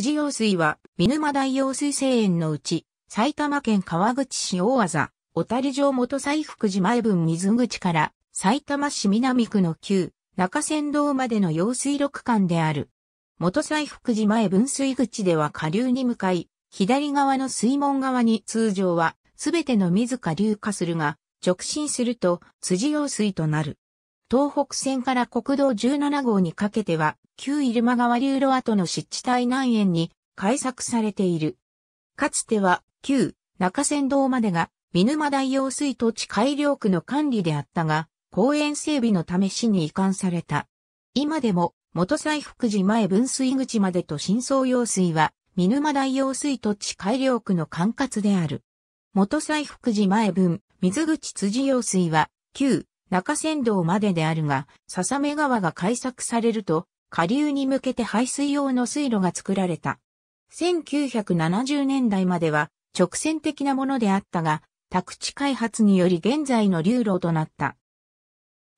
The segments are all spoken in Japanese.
辻用水は、見沼大用水生園のうち、埼玉県川口市大技、小谷城元西福寺前分水口から、埼玉市南区の旧、中山道までの用水6間である。元西福寺前分水口では下流に向かい、左側の水門側に通常は、すべての水か流化するが、直進すると、辻用水となる。東北線から国道17号にかけては、旧入間川流路跡の湿地帯南縁に開削されている。かつては、旧中山道までが、見沼大用水土地改良区の管理であったが、公園整備のため市に移管された。今でも、元西福寺前分水口までと深層用水は、見沼大用水土地改良区の管轄である。元西福寺前分、水口辻用水は、旧中山道までであるが、笹目川が開削されると、下流に向けて排水用の水路が作られた。1970年代までは直線的なものであったが、宅地開発により現在の流路となった。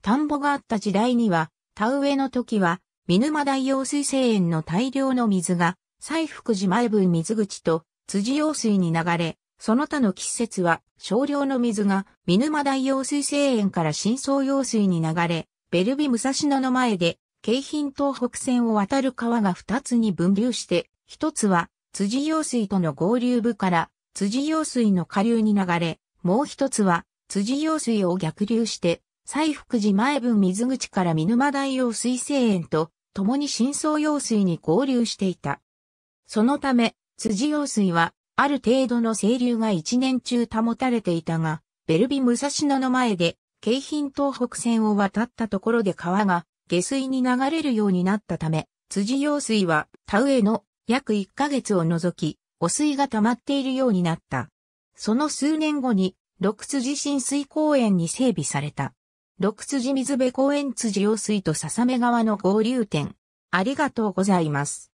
田んぼがあった時代には、田植えの時は、見沼大用水生園の大量の水が、西福寺前分水口と辻用水に流れ、その他の季節は少量の水が見沼大用水生園から深層用水に流れ、ベルビ武蔵野の前で、京浜東北線を渡る川が二つに分流して、一つは辻用水との合流部から辻用水の下流に流れ、もう一つは辻用水を逆流して、西福寺前分水口から見沼大用水生園と共に深層用水に合流していた。そのため、辻用水はある程度の清流が一年中保たれていたが、ベルビ武蔵野の前で、京浜東北線を渡ったところで川が下水に流れるようになったため、辻用水は田植えの約1ヶ月を除き、汚水が溜まっているようになった。その数年後に、六辻浸水公園に整備された。六辻水辺公園辻用水と笹目川の合流点。ありがとうございます。